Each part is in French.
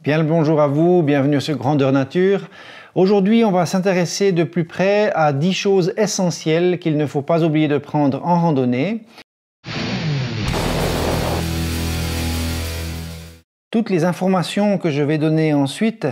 Bien le bonjour à vous, bienvenue sur Grandeur Nature. Aujourd'hui, on va s'intéresser de plus près à 10 choses essentielles qu'il ne faut pas oublier de prendre en randonnée. Toutes les informations que je vais donner ensuite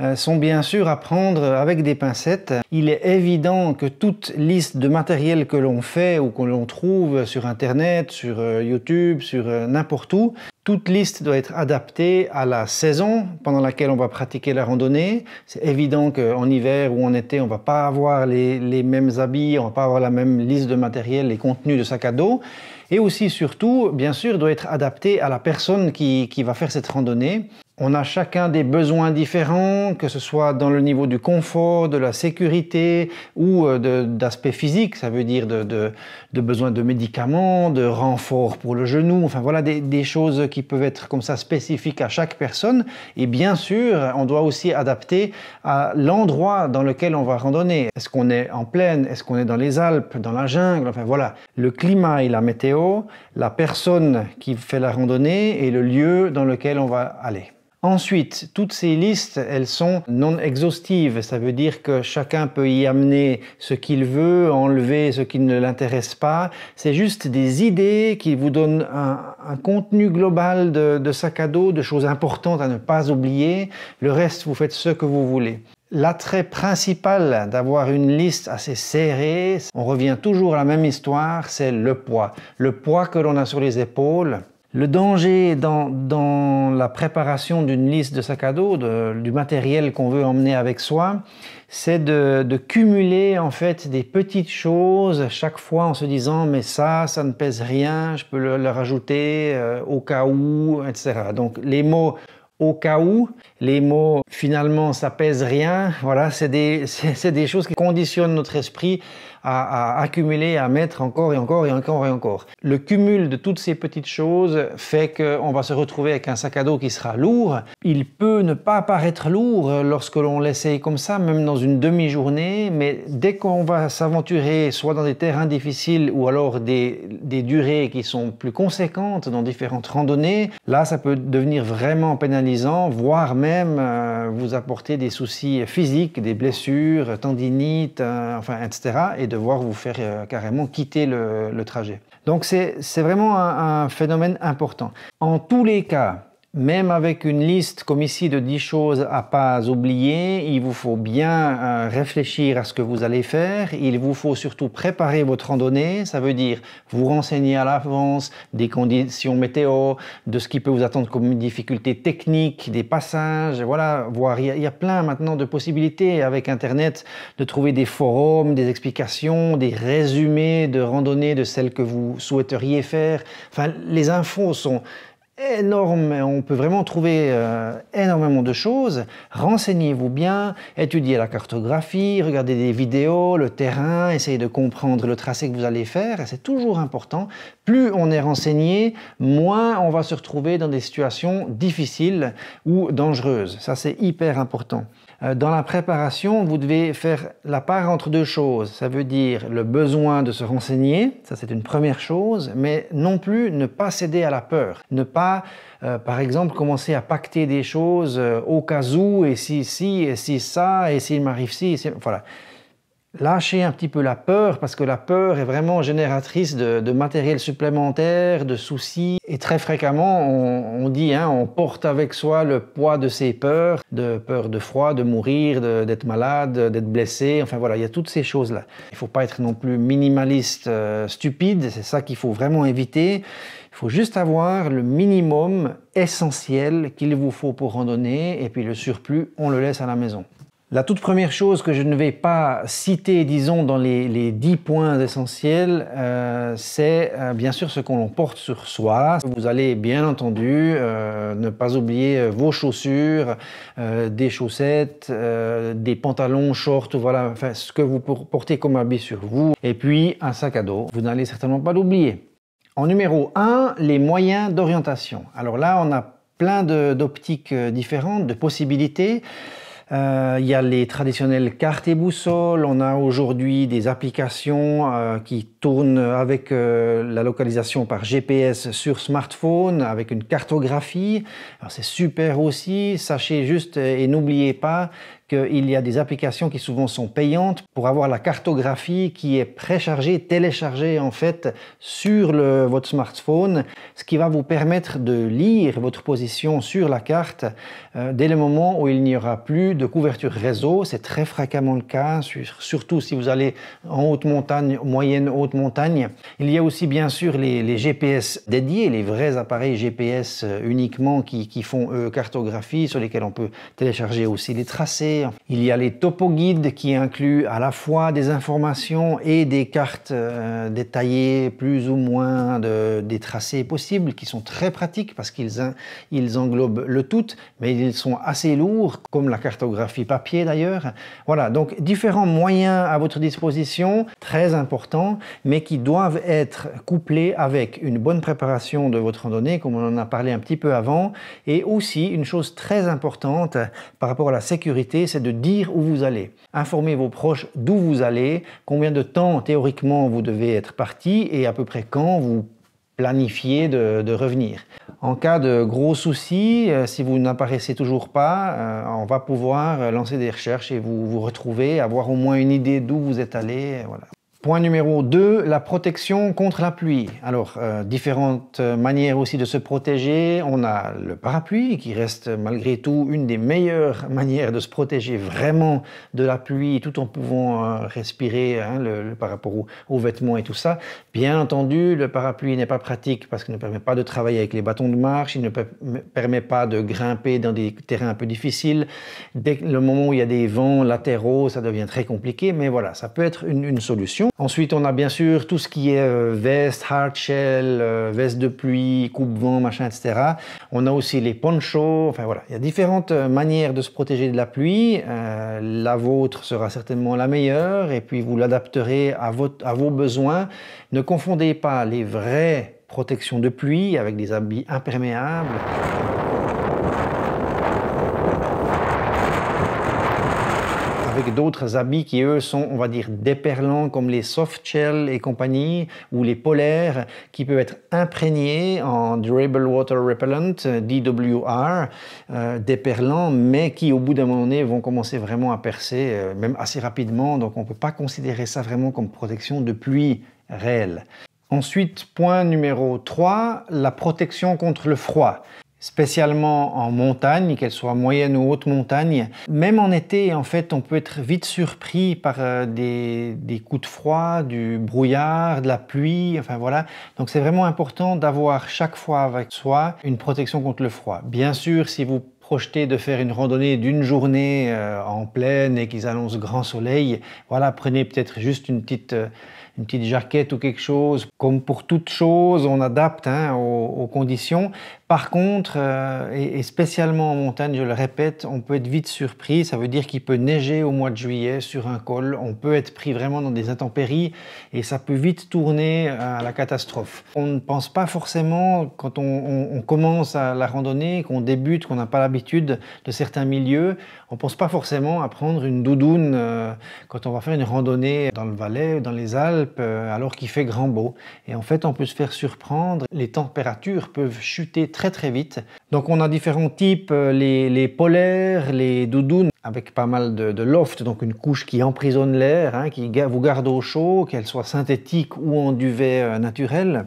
euh, sont bien sûr à prendre avec des pincettes. Il est évident que toute liste de matériel que l'on fait ou que l'on trouve sur Internet, sur euh, YouTube, sur euh, n'importe où, toute liste doit être adaptée à la saison pendant laquelle on va pratiquer la randonnée. C'est évident qu'en hiver ou en été, on ne va pas avoir les, mêmes habits, on ne va pas avoir la même liste de matériel, les contenus de sac à dos. Et aussi, surtout, bien sûr, doit être adapté à la personne qui va faire cette randonnée. On a chacun des besoins différents, que ce soit dans le niveau du confort, de la sécurité ou euh, d'aspect physique, ça veut dire de, besoins de médicaments, de renforts pour le genou, enfin voilà des, des choses qui peuvent être comme ça spécifiques à chaque personne. Et bien sûr, on doit aussi adapter à l'endroit dans lequel on va randonner. Est-ce qu'on est en plaine Est-ce qu'on est dans les Alpes, dans la jungle Enfin voilà, le climat et la météo, la personne qui fait la randonnée et le lieu dans lequel on va aller. Ensuite, toutes ces listes, elles sont non exhaustives. Ça veut dire que chacun peut y amener ce qu'il veut, enlever ce qui ne l'intéresse pas. C'est juste des idées qui vous donnent un, contenu global de sac à dos, de choses importantes à ne pas oublier. Le reste, vous faites ce que vous voulez. L'attrait principal d'avoir une liste assez serrée, on revient toujours à la même histoire, c'est le poids. Le poids que l'on a sur les épaules, le danger dans, la préparation d'une liste de sacs à dos, du matériel qu'on veut emmener avec soi, c'est de, cumuler en fait des petites choses chaque fois en se disant mais ça, ça ne pèse rien, je peux le, le rajouter euh, au cas où, etc. Donc les mots au cas où, les mots finalement ça pèse rien, voilà, c'est des, des choses qui conditionnent notre esprit à, accumuler, à mettre encore et encore et encore et encore. Le cumul de toutes ces petites choses fait qu'on va se retrouver avec un sac à dos qui sera lourd. Il peut ne pas paraître lourd lorsque l'on l'essaye comme ça, même dans une demi-journée, mais dès qu'on va s'aventurer soit dans des terrains difficiles ou alors des, durées qui sont plus conséquentes dans différentes randonnées, là ça peut devenir vraiment pénalisant, voire même euh, vous apporter des soucis physiques, des blessures, tendinites, euh, enfin, etc devoir vous faire euh, carrément quitter le, trajet. Donc c'est vraiment un phénomène important. En tous les cas, même avec une liste comme ici de 10 choses à pas oublier, il vous faut bien euh, réfléchir à ce que vous allez faire. Il vous faut surtout préparer votre randonnée. Ça veut dire vous renseigner à l'avance des conditions météo, de ce qui peut vous attendre comme difficultés techniques, des passages. Voilà, voir. Il y, a, plein maintenant de possibilités avec Internet de trouver des forums, des explications, des résumés de randonnées de celles que vous souhaiteriez faire. Enfin, les infos sont énorme, on peut vraiment trouver euh, énormément de choses. Renseignez-vous bien, étudiez la cartographie, regardez des vidéos, le terrain, essayez de comprendre le tracé que vous allez faire, c'est toujours important. Plus on est renseigné, moins on va se retrouver dans des situations difficiles ou dangereuses. Ça, c'est hyper important. Euh, dans la préparation, vous devez faire la part entre deux choses. Ça veut dire le besoin de se renseigner, ça c'est une première chose, mais non plus ne pas céder à la peur. Ne pas, euh, par exemple, commencer à pacter des choses euh, au cas où, et si, si, et si ça, et s'il m'arrive si, si, voilà. Lâchez un petit peu la peur, parce que la peur est vraiment génératrice de, de matériel supplémentaire, de soucis, et très fréquemment, on, dit, hein, on porte avec soi le poids de ses peurs, de peur de froid, de mourir, d'être malade, d'être blessé, enfin voilà, il y a toutes ces choses-là. Il ne faut pas être non plus minimaliste, euh, stupide, c'est ça qu'il faut vraiment éviter. Il faut juste avoir le minimum essentiel qu'il vous faut pour randonner, et puis le surplus, on le laisse à la maison. La toute première chose que je ne vais pas citer, disons, dans les, 10 points essentiels, euh, c'est euh, bien sûr ce qu'on porte sur soi. Vous allez bien entendu euh, ne pas oublier vos chaussures, des chaussettes, des pantalons, shorts, voilà, enfin, ce que vous portez comme habit sur vous. Et puis un sac à dos, vous n'allez certainement pas l'oublier. En numéro 1, les moyens d'orientation. Alors là, on a plein d'optiques différentes, de possibilités. Euh, il y a les traditionnelles cartes et boussoles. On a aujourd'hui des applications euh, qui tournent avec euh, la localisation par GPS sur smartphone, avec une cartographie. C'est super aussi. Sachez juste et n'oubliez pas il y a des applications qui souvent sont payantes pour avoir la cartographie qui est préchargée, téléchargée en fait sur votre smartphone, ce qui va vous permettre de lire votre position sur la carte euh, dès le moment où il n'y aura plus de couverture réseau. C'est très fréquemment le cas, surtout si vous allez en haute montagne, moyenne haute montagne. Il y a aussi bien sûr les, GPS dédiés, les vrais appareils GPS euh, uniquement qui, font euh, cartographie, sur lesquels on peut télécharger aussi les tracés il y a les topo-guides qui incluent à la fois des informations et des cartes euh, détaillées plus ou moins de, des tracés possibles qui sont très pratiques parce qu'ils ils englobent le tout, mais ils sont assez lourds, comme la cartographie papier d'ailleurs. Voilà, donc différents moyens à votre disposition, très importants, mais qui doivent être couplés avec une bonne préparation de votre randonnée, comme on en a parlé un petit peu avant, et aussi une chose très importante par rapport à la sécurité, c'est de dire où vous allez. informer vos proches d'où vous allez, combien de temps théoriquement vous devez être parti et à peu près quand vous planifiez de, revenir. En cas de gros soucis, euh, si vous n'apparaissez toujours pas, euh, on va pouvoir euh, lancer des recherches et vous, vous retrouver, avoir au moins une idée d'où vous êtes allé. Voilà. Point numéro 2, la protection contre la pluie. Alors, euh, différentes manières aussi de se protéger. On a le parapluie qui reste malgré tout une des meilleures manières de se protéger vraiment de la pluie tout en pouvant euh, respirer hein, par rapport aux, vêtements et tout ça. Bien entendu, le parapluie n'est pas pratique parce qu'il ne permet pas de travailler avec les bâtons de marche, il ne permet pas de grimper dans des terrains un peu difficiles. Dès le moment où il y a des vents latéraux, ça devient très compliqué, mais voilà, ça peut être une solution. Ensuite, on a bien sûr tout ce qui est euh, veste, hard shell, euh, veste de pluie, coupe-vent, machin, etc. On a aussi les ponchos. Enfin voilà, il y a différentes euh, manières de se protéger de la pluie. la vôtre sera certainement la meilleure et puis vous l'adapterez à vos besoins. Ne confondez pas les vraies protections de pluie avec des habits imperméables. avec d'autres habits qui, eux, sont, on va dire, déperlants, comme les softshell et compagnie, ou les polaires, qui peuvent être imprégnés en Durable Water Repellent, DWR, euh, déperlants, mais qui, au bout d'un moment donné, vont commencer vraiment à percer, euh, même assez rapidement. Donc, on ne peut pas considérer ça vraiment comme protection de pluie réelle. Ensuite, point numéro 3, la protection contre le froid spécialement en montagne, qu'elle soit moyenne ou haute montagne. Même en été, en fait, on peut être vite surpris par euh, des, coups de froid, du brouillard, de la pluie, enfin voilà. Donc c'est vraiment important d'avoir chaque fois avec soi une protection contre le froid. Bien sûr, si vous projetez de faire une randonnée d'une journée euh, en pleine et qu'ils annoncent grand soleil, voilà, prenez peut-être juste une petite, euh, une petite jaquette ou quelque chose. Comme pour toute chose, on adapte hein, aux, aux, conditions. Par contre, euh, et, spécialement en montagne, je le répète, on peut être vite surpris. Ça veut dire qu'il peut neiger au mois de juillet sur un col. On peut être pris vraiment dans des intempéries et ça peut vite tourner à la catastrophe. On ne pense pas forcément, quand on, commence à la randonnée, qu'on débute, qu'on n'a pas l'habitude de certains milieux, on ne pense pas forcément à prendre une doudoune euh, quand on va faire une randonnée dans le Valais, ou dans les Alpes, euh, alors qu'il fait grand beau. Et en fait, on peut se faire surprendre. Les températures peuvent chuter très très vite. Donc on a différents types, euh, les, polaires, les doudounes, avec pas mal de, loft, donc une couche qui emprisonne l'air, hein, qui vous garde au chaud, qu'elle soit synthétique ou en duvet euh, naturel.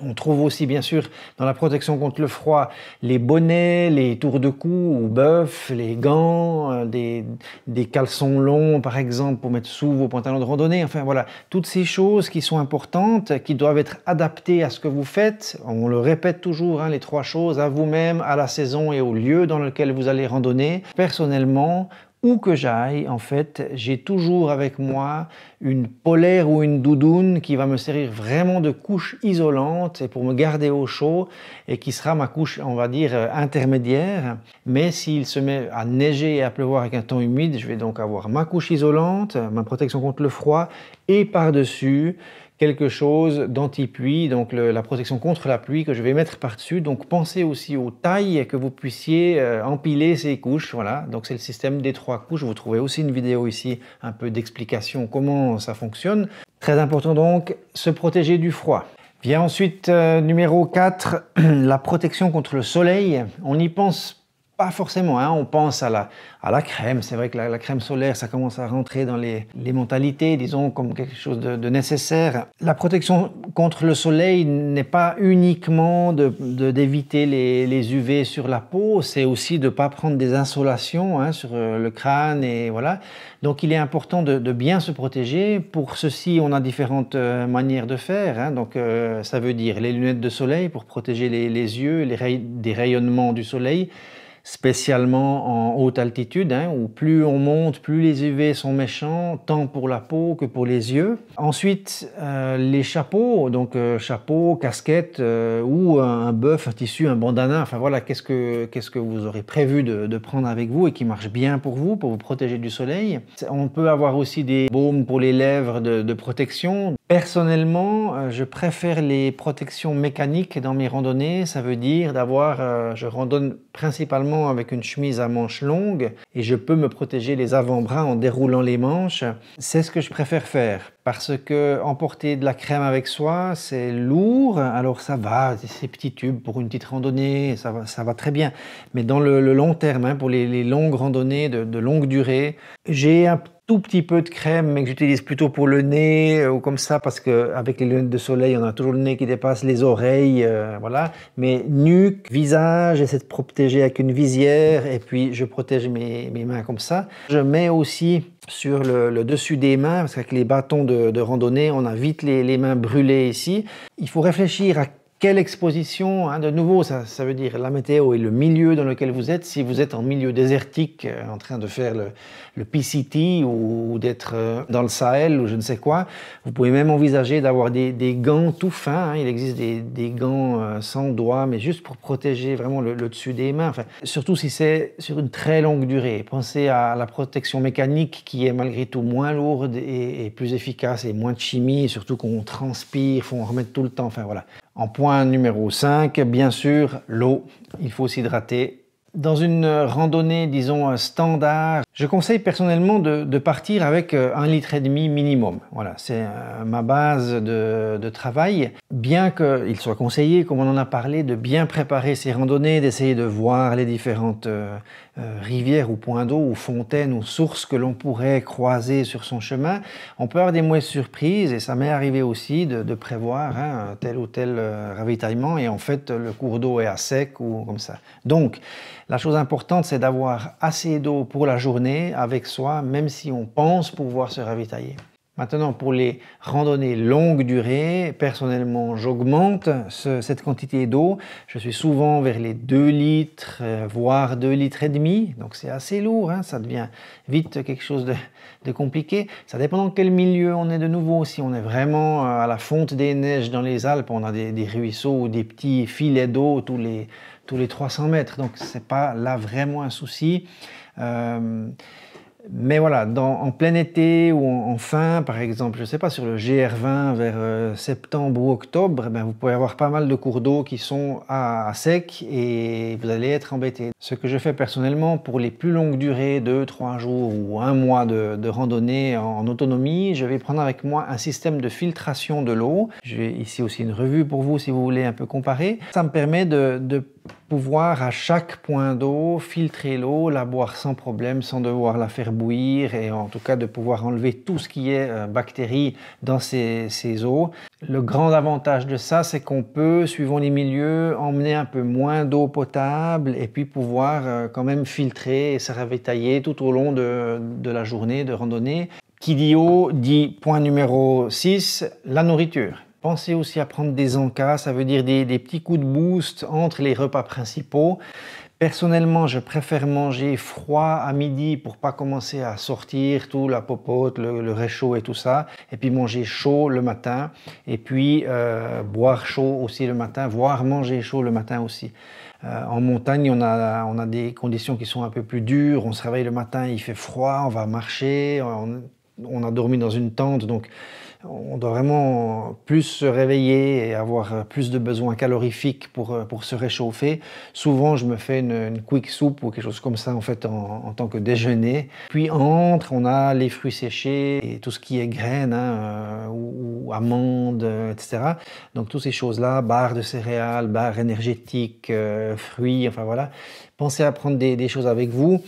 On trouve aussi bien sûr dans la protection contre le froid les bonnets, les tours de cou ou bœufs, les gants, euh, des, des, caleçons longs par exemple pour mettre sous vos pantalons de randonnée. Enfin voilà, toutes ces choses qui sont importantes, qui doivent être adaptées à ce que vous faites. On le répète toujours, hein, les trois choses, à vous-même, à la saison et au lieu dans lequel vous allez randonner. Personnellement, où que j'aille, en fait, j'ai toujours avec moi une polaire ou une doudoune qui va me servir vraiment de couche isolante et pour me garder au chaud et qui sera ma couche, on va dire, euh, intermédiaire. Mais s'il se met à neiger et à pleuvoir avec un temps humide, je vais donc avoir ma couche isolante, ma protection contre le froid et par-dessus quelque chose d'anti-pluie, donc la protection contre la pluie que je vais mettre par-dessus. Donc pensez aussi aux tailles que vous puissiez euh, empiler ces couches. Voilà, donc c'est le système des trois couches. Vous trouvez aussi une vidéo ici, un peu d'explication comment ça fonctionne. Très important donc, se protéger du froid. Vient ensuite euh, numéro 4, la protection contre le soleil. On y pense pas forcément. Hein. On pense à la, crème. C'est vrai que la, crème solaire, ça commence à rentrer dans les, mentalités, disons, comme quelque chose de, nécessaire. La protection contre le soleil n'est pas uniquement d'éviter de, les, UV sur la peau, c'est aussi de ne pas prendre des insolations hein, sur euh, le crâne et voilà. Donc il est important de, bien se protéger. Pour ceci, on a différentes euh, manières de faire. Hein. Donc euh, ça veut dire les lunettes de soleil pour protéger les, yeux les des rayonnements du soleil spécialement en haute altitude, hein, où plus on monte, plus les UV sont méchants, tant pour la peau que pour les yeux. Ensuite, euh, les chapeaux, donc euh, chapeau, casquette euh, ou un bœuf, un tissu, un bandana, enfin voilà, qu'est-ce que, qu'est-ce que vous aurez prévu de, prendre avec vous et qui marche bien pour vous, pour vous protéger du soleil. On peut avoir aussi des baumes pour les lèvres de, de protection, Personnellement, euh, je préfère les protections mécaniques dans mes randonnées. Ça veut dire d'avoir, euh, je randonne principalement avec une chemise à manches longues et je peux me protéger les avant-bras en déroulant les manches. C'est ce que je préfère faire parce que emporter de la crème avec soi, c'est lourd. Alors ça va, ces petits tubes pour une petite randonnée, ça va, ça va très bien. Mais dans le, long terme, hein, pour les, longues randonnées de, de longue durée, j'ai un tout petit peu de crème, mais que j'utilise plutôt pour le nez euh, ou comme ça, parce que avec les lunettes de soleil, on a toujours le nez qui dépasse, les oreilles, euh, voilà. Mais nuque, visage, j'essaie de protéger avec une visière et puis je protège mes, mains comme ça. Je mets aussi sur le, dessus des mains, parce qu'avec les bâtons de, randonnée, on a vite les, les mains brûlées ici. Il faut réfléchir à quelle exposition hein, De nouveau, ça, veut dire la météo et le milieu dans lequel vous êtes. Si vous êtes en milieu désertique, euh, en train de faire le, le PCT ou, d'être euh, dans le Sahel ou je ne sais quoi, vous pouvez même envisager d'avoir des, gants tout fins. Hein. Il existe des, gants euh, sans doigts, mais juste pour protéger vraiment le, dessus des mains. surtout si c'est sur une très longue durée. Pensez à la protection mécanique qui est malgré tout moins lourde et, plus efficace et moins de chimie, surtout qu'on transpire, faut en remettre tout le temps. Enfin voilà. En point numéro 5, bien sûr, l'eau. Il faut s'hydrater. Dans une randonnée, disons, standard, je conseille personnellement de, partir avec euh, un litre et demi minimum. Voilà, c'est euh, ma base de, travail. Bien qu'il soit conseillé, comme on en a parlé, de bien préparer ses randonnées, d'essayer de voir les différentes euh, rivières ou points d'eau ou fontaines ou sources que l'on pourrait croiser sur son chemin, on peut avoir des mauvaises surprises et ça m'est arrivé aussi de, prévoir hein, tel ou tel ravitaillement et en fait le cours d'eau est à sec ou comme ça. Donc, la chose importante, c'est d'avoir assez d'eau pour la journée avec soi, même si on pense pouvoir se ravitailler. Maintenant, pour les randonnées longue durée, personnellement, j'augmente cette quantité d'eau. Je suis souvent vers les 2 litres, euh, voire 2 litres et demi. Donc c'est assez lourd, hein. ça devient vite quelque chose de, compliqué. Ça dépend dans quel milieu on est de nouveau. Si on est vraiment euh, à la fonte des neiges dans les Alpes, on a des, ruisseaux ou des petits filets d'eau tous les, tous les 300 mètres. Donc c'est pas là vraiment un souci. Euh, mais voilà, dans, en plein été ou en, fin, par exemple, je ne sais pas, sur le GR20 vers euh, septembre ou octobre, ben, vous pouvez avoir pas mal de cours d'eau qui sont à, sec et vous allez être embêté. Ce que je fais personnellement pour les plus longues durées, 2, 3 jours ou un mois de, randonnée en, autonomie, je vais prendre avec moi un système de filtration de l'eau. J'ai ici aussi une revue pour vous si vous voulez un peu comparer. Ça me permet de, de pouvoir à chaque point d'eau filtrer l'eau, la boire sans problème, sans devoir la faire bouillir et en tout cas de pouvoir enlever tout ce qui est euh, bactéries dans ces, eaux. Le grand avantage de ça, c'est qu'on peut, suivant les milieux, emmener un peu moins d'eau potable et puis pouvoir euh, quand même filtrer et se ravitailler tout au long de, de la journée de randonnée. Qui dit eau dit point numéro 6, la nourriture. Pensez aussi à prendre des encas, ça veut dire des, petits coups de boost entre les repas principaux. Personnellement, je préfère manger froid à midi pour pas commencer à sortir tout la popote, le, réchaud et tout ça, et puis manger chaud le matin, et puis euh, boire chaud aussi le matin, voire manger chaud le matin aussi. Euh, en montagne, on a, on a des conditions qui sont un peu plus dures, on se réveille le matin, il fait froid, on va marcher, on, on a dormi dans une tente, donc on doit vraiment plus se réveiller et avoir euh, plus de besoins calorifiques pour, euh, pour se réchauffer. Souvent, je me fais une, quick soup ou quelque chose comme ça en fait en, en, tant que déjeuner. Puis entre, on a les fruits séchés et tout ce qui est graines hein, euh, ou, amandes, etc. Donc toutes ces choses-là, barres de céréales, barres énergétiques, fruits, enfin voilà. Pensez à prendre des, choses avec vous.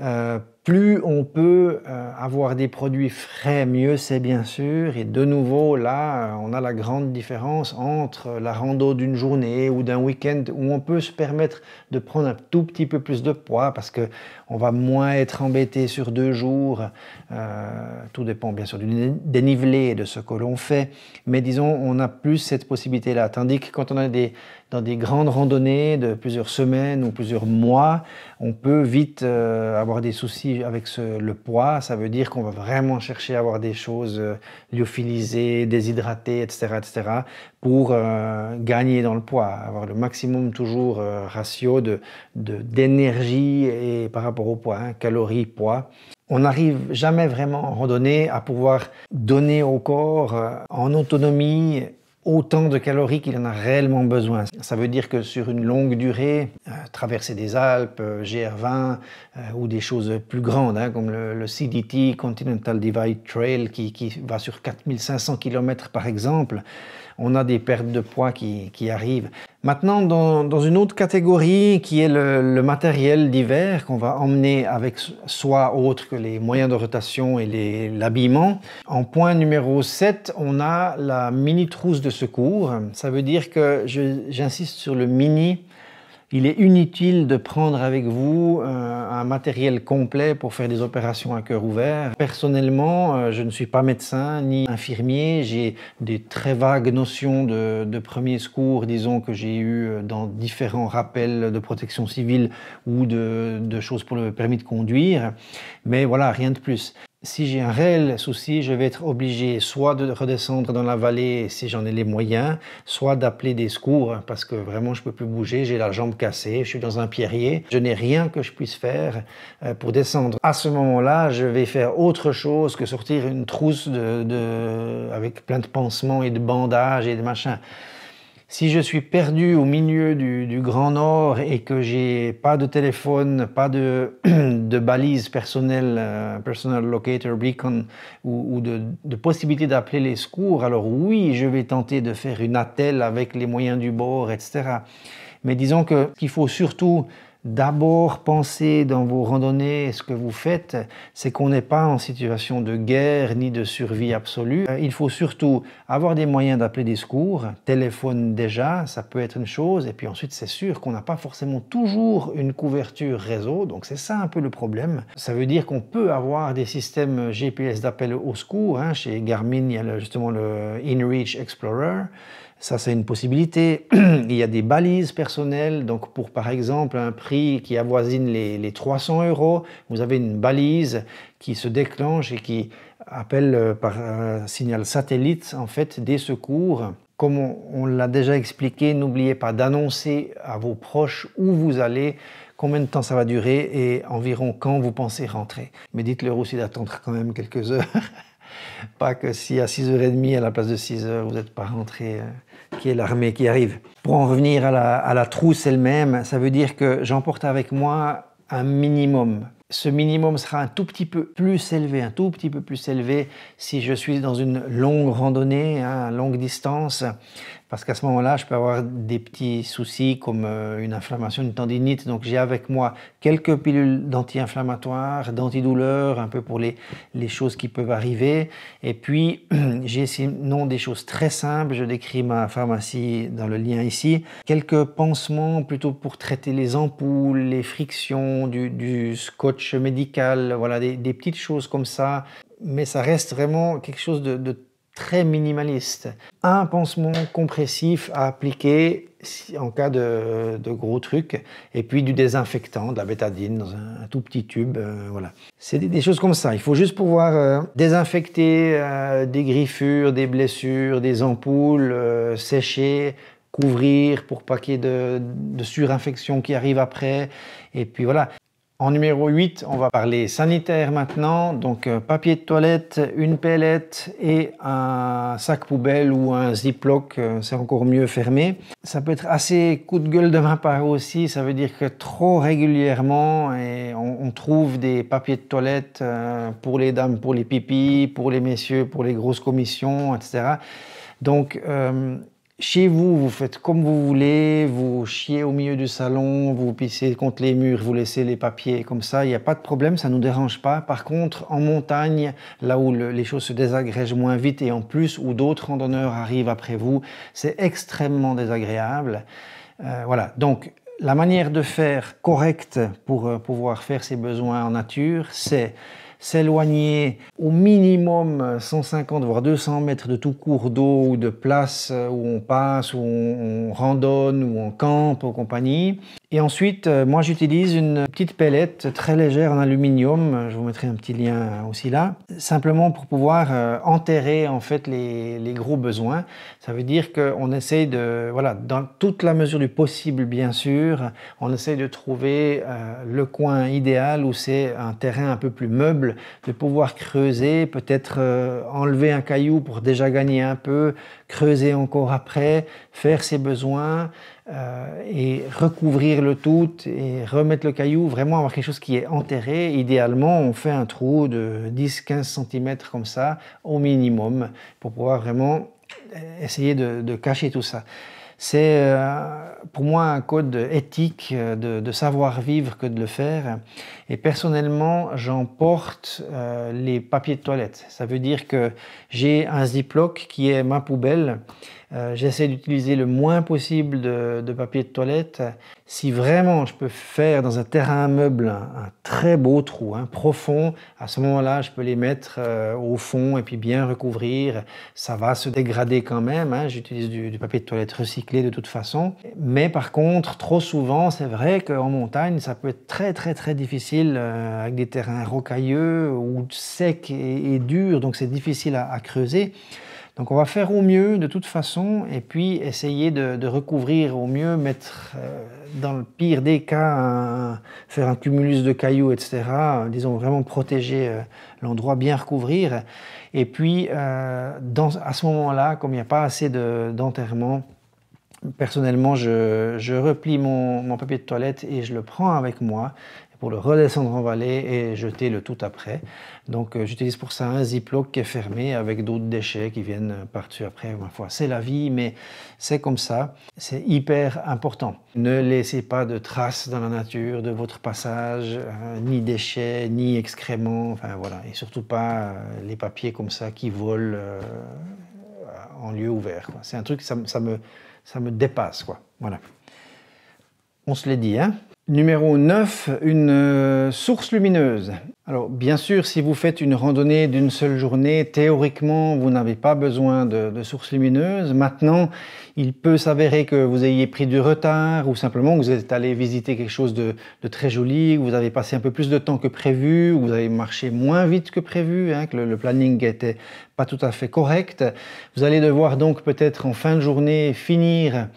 Euh, plus on peut euh, avoir des produits frais, mieux c'est bien sûr. Et de nouveau, là, euh, on a la grande différence entre la rando d'une journée ou d'un week-end où on peut se permettre de prendre un tout petit peu plus de poids parce que on va moins être embêté sur deux jours. Euh, tout dépend bien sûr du dénivelé et de ce que l'on fait. Mais disons, on a plus cette possibilité-là. Tandis que quand on a des dans des grandes randonnées de plusieurs semaines ou plusieurs mois, on peut vite euh, avoir des soucis avec le poids. Ça veut dire qu'on va vraiment chercher à avoir des choses euh, lyophilisées, déshydratées, etc., etc., pour euh, gagner dans le poids, avoir le maximum toujours ratio de d'énergie et par rapport au poids, hein, calories, poids. On n'arrive jamais vraiment en randonnée à pouvoir donner au corps en autonomie autant de calories qu'il en a réellement besoin. Ça veut dire que sur une longue durée, euh, traverser des Alpes, euh, GR20 euh, ou des choses plus grandes hein, comme le, CDT, Continental Divide Trail, qui, va sur 4500 km par exemple, on a des pertes de poids qui arrivent. Maintenant, dans, une autre catégorie qui est le, matériel d'hiver qu'on va emmener avec soi autre que les moyens de rotation et l'habillement, en point numéro 7, on a la mini trousse de secours. Ça veut dire que j'insiste sur le mini il est inutile de prendre avec vous euh, un matériel complet pour faire des opérations à cœur ouvert. Personnellement, euh, je ne suis pas médecin ni infirmier. J'ai des très vagues notions de, premiers secours, disons, que j'ai eu euh, dans différents rappels de protection civile ou de, de, choses pour le permis de conduire. Mais voilà, rien de plus si j'ai un réel souci, je vais être obligé soit de redescendre dans la vallée si j'en ai les moyens, soit d'appeler des secours hein, parce que vraiment je ne peux plus bouger, j'ai la jambe cassée, je suis dans un pierrier, je n'ai rien que je puisse faire euh, pour descendre. À ce moment-là, je vais faire autre chose que sortir une trousse de, avec plein de pansements et de bandages et de machins si je suis perdu au milieu du, Grand Nord et que j'ai pas de téléphone, pas de, balise personnelle, euh, personal locator beacon, ou, de, possibilité d'appeler les secours, alors oui, je vais tenter de faire une attelle avec les moyens du bord, etc. Mais disons que qu'il faut surtout d'abord penser dans vos randonnées, ce que vous faites, c'est qu'on n'est pas en situation de guerre ni de survie absolue. Euh, il faut surtout avoir des moyens d'appeler des secours, téléphone déjà, ça peut être une chose, et puis ensuite c'est sûr qu'on n'a pas forcément toujours une couverture réseau, donc c'est ça un peu le problème. Ça veut dire qu'on peut avoir des systèmes GPS d'appel au secours, hein. chez Garmin il y a justement le InReach Explorer, ça, c'est une possibilité. Il y a des balises personnelles. Donc, pour par exemple un prix qui avoisine les, les 300 euros, vous avez une balise qui se déclenche et qui appelle euh, par un signal satellite, en fait, des secours. Comme on, l'a déjà expliqué, n'oubliez pas d'annoncer à vos proches où vous allez, combien de temps ça va durer et environ quand vous pensez rentrer. Mais dites-leur aussi d'attendre quand même quelques heures. pas que si à 6h30 à la place de 6h, vous n'êtes pas rentré. Euh qui est l'armée qui arrive. Pour en revenir à la, trousse elle-même, ça veut dire que j'emporte avec moi un minimum. Ce minimum sera un tout petit peu plus élevé, un tout petit peu plus élevé si je suis dans une longue randonnée, à hein, longue distance, parce qu'à ce moment-là, je peux avoir des petits soucis comme euh, une inflammation, une tendinite. Donc j'ai avec moi quelques pilules d'anti-inflammatoires, d'antidouleurs, un peu pour les, les choses qui peuvent arriver. Et puis j'ai sinon des choses très simples, je décris ma pharmacie dans le lien ici, quelques pansements plutôt pour traiter les ampoules, les frictions, du, du scotch médical, voilà, des, des petites choses comme ça. Mais ça reste vraiment quelque chose de, de très minimaliste. Un pansement compressif à appliquer en cas de, gros trucs, et puis du désinfectant, de la bétadine dans un, tout petit tube, euh, voilà. C'est des, choses comme ça. Il faut juste pouvoir euh, désinfecter euh, des griffures, des blessures, des ampoules, sécher, couvrir pour pas qu'il y ait de, de, surinfection qui arrive après. Et puis voilà, en numéro 8, on va parler sanitaire maintenant. Donc euh, papier de toilette, une pellette et un sac poubelle ou un ziploc, euh, c'est encore mieux fermé. Ça peut être assez coup de gueule de ma part aussi, ça veut dire que trop régulièrement on, trouve des papiers de toilette euh, pour les dames, pour les pipis, pour les messieurs, pour les grosses commissions, etc. Donc chez vous, vous faites comme vous voulez, vous chiez au milieu du salon, vous pissez contre les murs, vous laissez les papiers comme ça, il n'y a pas de problème, ça ne nous dérange pas. Par contre, en montagne, là où les choses se désagrègent moins vite et en plus où d'autres randonneurs arrivent après vous, c'est extrêmement désagréable. Euh, voilà, donc la manière de faire correcte pour euh, pouvoir faire ses besoins en nature, c'est s'éloigner au minimum 150 voire 200 mètres de tout cours d'eau ou de place où on passe, où on, randonne, où on campe en compagnie. Et ensuite, euh, moi j'utilise une petite pellette très légère en aluminium, je vous mettrai un petit lien aussi là, simplement pour pouvoir euh, enterrer en fait les, les gros besoins. Ça veut dire qu'on essaye de, voilà, dans toute la mesure du possible bien sûr, on essaye de trouver euh, le coin idéal où c'est un terrain un peu plus meuble, de pouvoir creuser, peut-être enlever un caillou pour déjà gagner un peu, creuser encore après, faire ses besoins euh, et recouvrir le tout et remettre le caillou, vraiment avoir quelque chose qui est enterré. Idéalement, on fait un trou de 10-15 cm comme ça, au minimum, pour pouvoir vraiment essayer de, cacher tout ça. C'est euh, pour moi un code éthique euh, de, savoir-vivre que de le faire. Et personnellement, j'emporte les papiers de toilette. Ça veut dire que j'ai un ziploc qui est ma poubelle euh, j'essaie d'utiliser le moins possible de, papier de toilette. Si vraiment je peux faire dans un terrain meuble un, très beau trou, hein, profond, à ce moment-là, je peux les mettre euh, au fond et puis bien recouvrir. Ça va se dégrader quand même. Hein. J'utilise du, papier de toilette recyclé de toute façon. Mais par contre, trop souvent, c'est vrai qu'en montagne, ça peut être très très très difficile euh, avec des terrains rocailleux ou secs et, durs, donc c'est difficile à creuser. Donc on va faire au mieux de toute façon et puis essayer de, recouvrir au mieux, mettre euh, dans le pire des cas, faire un cumulus de cailloux, etc. Euh, disons vraiment protéger euh, l'endroit, bien recouvrir. Et puis à ce moment-là, comme il n'y a pas assez d'enterrement, personnellement je, replie mon, papier de toilette et je le prends avec moi pour le redescendre en vallée et jeter le tout après. Donc euh, j'utilise pour ça un ziploc qui est fermé avec d'autres déchets qui viennent par-dessus après. Ma fois, c'est la vie, mais c'est comme ça. C'est hyper important. Ne laissez pas de traces dans la nature de votre passage, hein, ni déchets, ni excréments, enfin voilà. Et surtout pas euh, les papiers comme ça qui volent euh, en lieu ouvert. C'est un truc, ça, ça, me, ça me dépasse, quoi. Voilà. On se l'est dit, hein Numéro 9, une euh, source lumineuse. Alors bien sûr, si vous faites une randonnée d'une seule journée, théoriquement, vous n'avez pas besoin de, sources lumineuses. Maintenant, il peut s'avérer que vous ayez pris du retard ou simplement que vous êtes allé visiter quelque chose de, très joli, que vous avez passé un peu plus de temps que prévu, que vous avez marché moins vite que prévu, hein, que le, planning n'était pas tout à fait correct. Vous allez devoir donc peut-être en fin de journée finir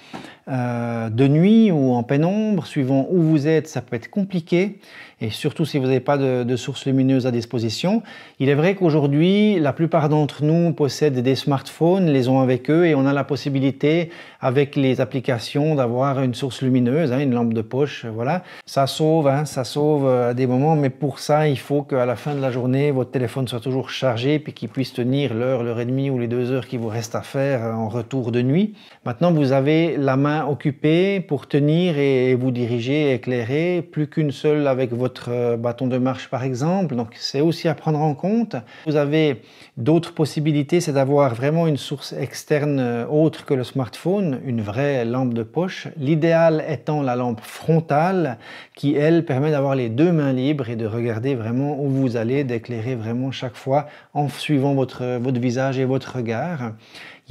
euh, de nuit ou en pénombre, suivant où vous êtes, ça peut être compliqué. Et surtout si vous n'avez pas de, de sources lumineuse à disposition. Il est vrai qu'aujourd'hui, la plupart d'entre nous possèdent des smartphones, les ont avec eux et on a la possibilité avec les applications d'avoir une source lumineuse, hein, une lampe de poche, voilà. Ça sauve, hein, ça sauve euh, à des moments, mais pour ça, il faut qu'à la fin de la journée, votre téléphone soit toujours chargé puis qu'il puisse tenir l'heure, l'heure et demie ou les deux heures qui vous restent à faire euh, en retour de nuit. Maintenant, vous avez la main occupée pour tenir et vous diriger, éclairer, plus qu'une seule avec votre euh, bâton de marche par exemple donc c'est aussi à prendre en compte. Vous avez d'autres possibilités, c'est d'avoir vraiment une source externe euh, autre que le smartphone, une vraie lampe de poche. L'idéal étant la lampe frontale qui, elle, permet d'avoir les deux mains libres et de regarder vraiment où vous allez, d'éclairer vraiment chaque fois en suivant votre, votre visage et votre regard.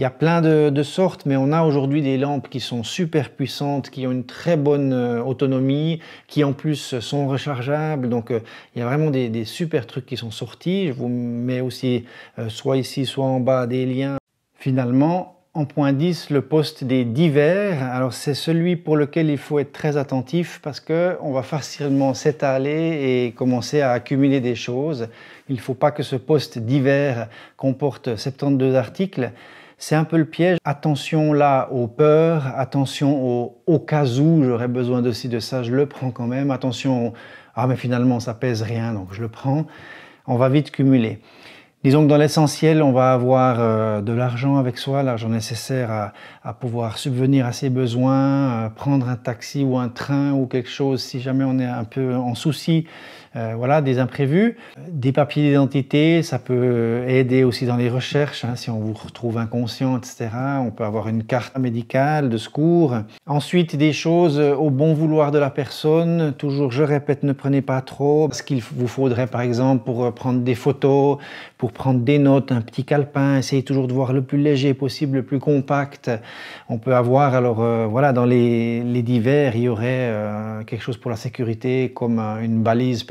Il y a plein de, sortes, mais on a aujourd'hui des lampes qui sont super puissantes, qui ont une très bonne euh, autonomie, qui en plus sont rechargeables. Donc euh, il y a vraiment des, super trucs qui sont sortis. Je vous mets aussi euh, soit ici, soit en bas des liens. Finalement, en point 10, le poste des divers. Alors c'est celui pour lequel il faut être très attentif parce qu'on va facilement s'étaler et commencer à accumuler des choses. Il ne faut pas que ce poste divers comporte 72 articles c'est un peu le piège. Attention là aux peurs, attention au, au cas où j'aurais besoin de de ça, je le prends quand même. Attention, ah mais finalement ça pèse rien, donc je le prends. On va vite cumuler. Disons que dans l'essentiel, on va avoir euh, de l'argent avec soi, l'argent nécessaire à, pouvoir subvenir à ses besoins, euh, prendre un taxi ou un train ou quelque chose si jamais on est un peu en souci euh, voilà, des imprévus. Des papiers d'identité, ça peut aider aussi dans les recherches, hein, si on vous retrouve inconscient, etc. On peut avoir une carte médicale de secours. Ensuite, des choses au bon vouloir de la personne. Toujours, je répète, ne prenez pas trop. Ce qu'il vous faudrait, par exemple, pour euh, prendre des photos, pour prendre des notes, un petit calepin. Essayez toujours de voir le plus léger possible, le plus compact. On peut avoir, alors, euh, voilà, dans les, divers, il y aurait quelque chose pour la sécurité, comme une balise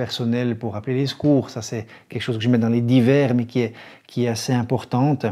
pour appeler les secours. Ça, c'est quelque chose que je mets dans les divers, mais qui est, qui est assez importante.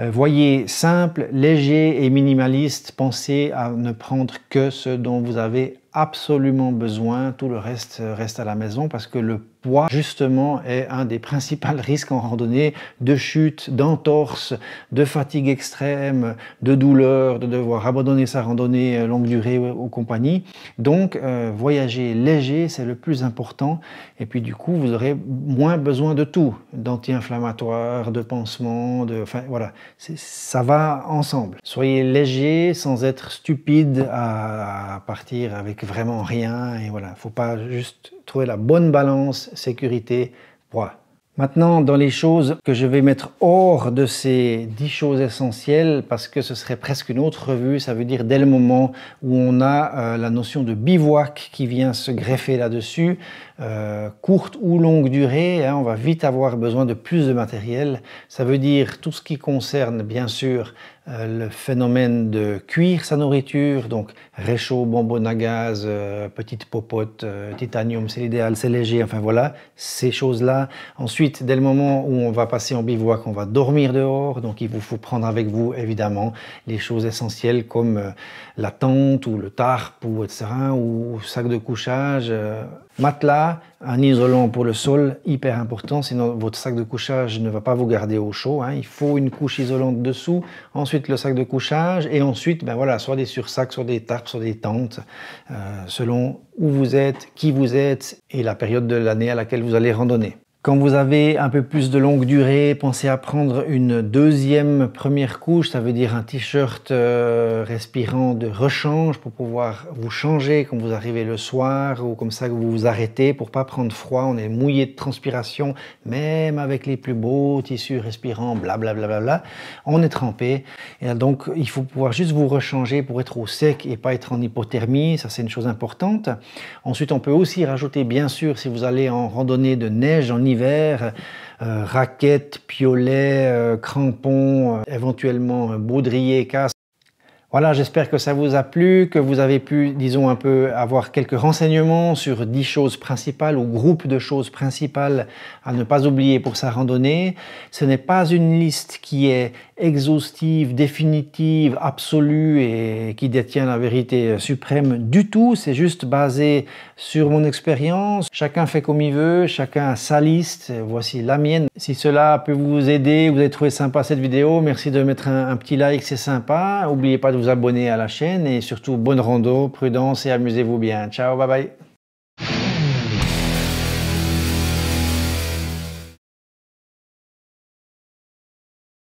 Euh, voyez simple, léger et minimaliste. Pensez à ne prendre que ce dont vous avez absolument besoin, tout le reste reste à la maison parce que le poids justement est un des principaux risques en randonnée de chute, d'entorse, de fatigue extrême, de douleur, de devoir abandonner sa randonnée euh, longue durée ou, compagnie. Donc euh, voyager léger, c'est le plus important et puis du coup vous aurez moins besoin de tout, d'anti-inflammatoires, de pansements, de enfin voilà, ça va ensemble. Soyez léger sans être stupide à partir avec vraiment rien. Et voilà, faut pas juste trouver la bonne balance sécurité poids. Maintenant, dans les choses que je vais mettre hors de ces dix choses essentielles, parce que ce serait presque une autre revue, ça veut dire dès le moment où on a euh, la notion de bivouac qui vient se greffer là-dessus, euh, courte ou longue durée, hein, on va vite avoir besoin de plus de matériel. Ça veut dire tout ce qui concerne, bien sûr, euh, le phénomène de cuire sa nourriture, donc réchaud, bonbon à gaz, euh, petite popote, euh, titanium, c'est l'idéal, c'est léger, enfin voilà, ces choses-là. Ensuite, dès le moment où on va passer en bivouac, on va dormir dehors, donc il vous faut prendre avec vous évidemment les choses essentielles comme la tente ou le tarp ou etc. ou sac de couchage matelas, un isolant pour le sol, hyper important, sinon votre sac de couchage ne va pas vous garder au chaud. Hein. Il faut une couche isolante dessous, ensuite le sac de couchage, et ensuite, ben voilà, soit des sursacs, soit des tarpes, soit des tentes, euh, selon où vous êtes, qui vous êtes, et la période de l'année à laquelle vous allez randonner. Quand vous avez un peu plus de longue durée, pensez à prendre une deuxième première couche, ça veut dire un t-shirt euh, respirant de rechange pour pouvoir vous changer quand vous arrivez le soir ou comme ça que vous vous arrêtez pour pas prendre froid. On est mouillé de transpiration, même avec les plus beaux tissus respirants, blablabla. Bla bla on est trempé et donc il faut pouvoir juste vous rechanger pour être au sec et pas être en hypothermie. Ça c'est une chose importante. Ensuite, on peut aussi rajouter bien sûr si vous allez en randonnée de neige en hiver euh, raquettes, piolets, euh, crampons, euh, éventuellement baudrier, casse. Voilà, j'espère que ça vous a plu, que vous avez pu, disons, un peu avoir quelques renseignements sur dix choses principales ou groupes de choses principales à ne pas oublier pour sa randonnée. Ce n'est pas une liste qui est exhaustive, définitive, absolue et qui détient la vérité suprême du tout. C'est juste basé sur mon expérience. Chacun fait comme il veut, chacun a sa liste. Voici la mienne. Si cela peut vous aider, vous avez trouvé sympa cette vidéo, merci de mettre un, petit like, c'est sympa. N'oubliez pas de vous abonner à la chaîne et surtout bonne rando, prudence et amusez-vous bien. Ciao, bye bye.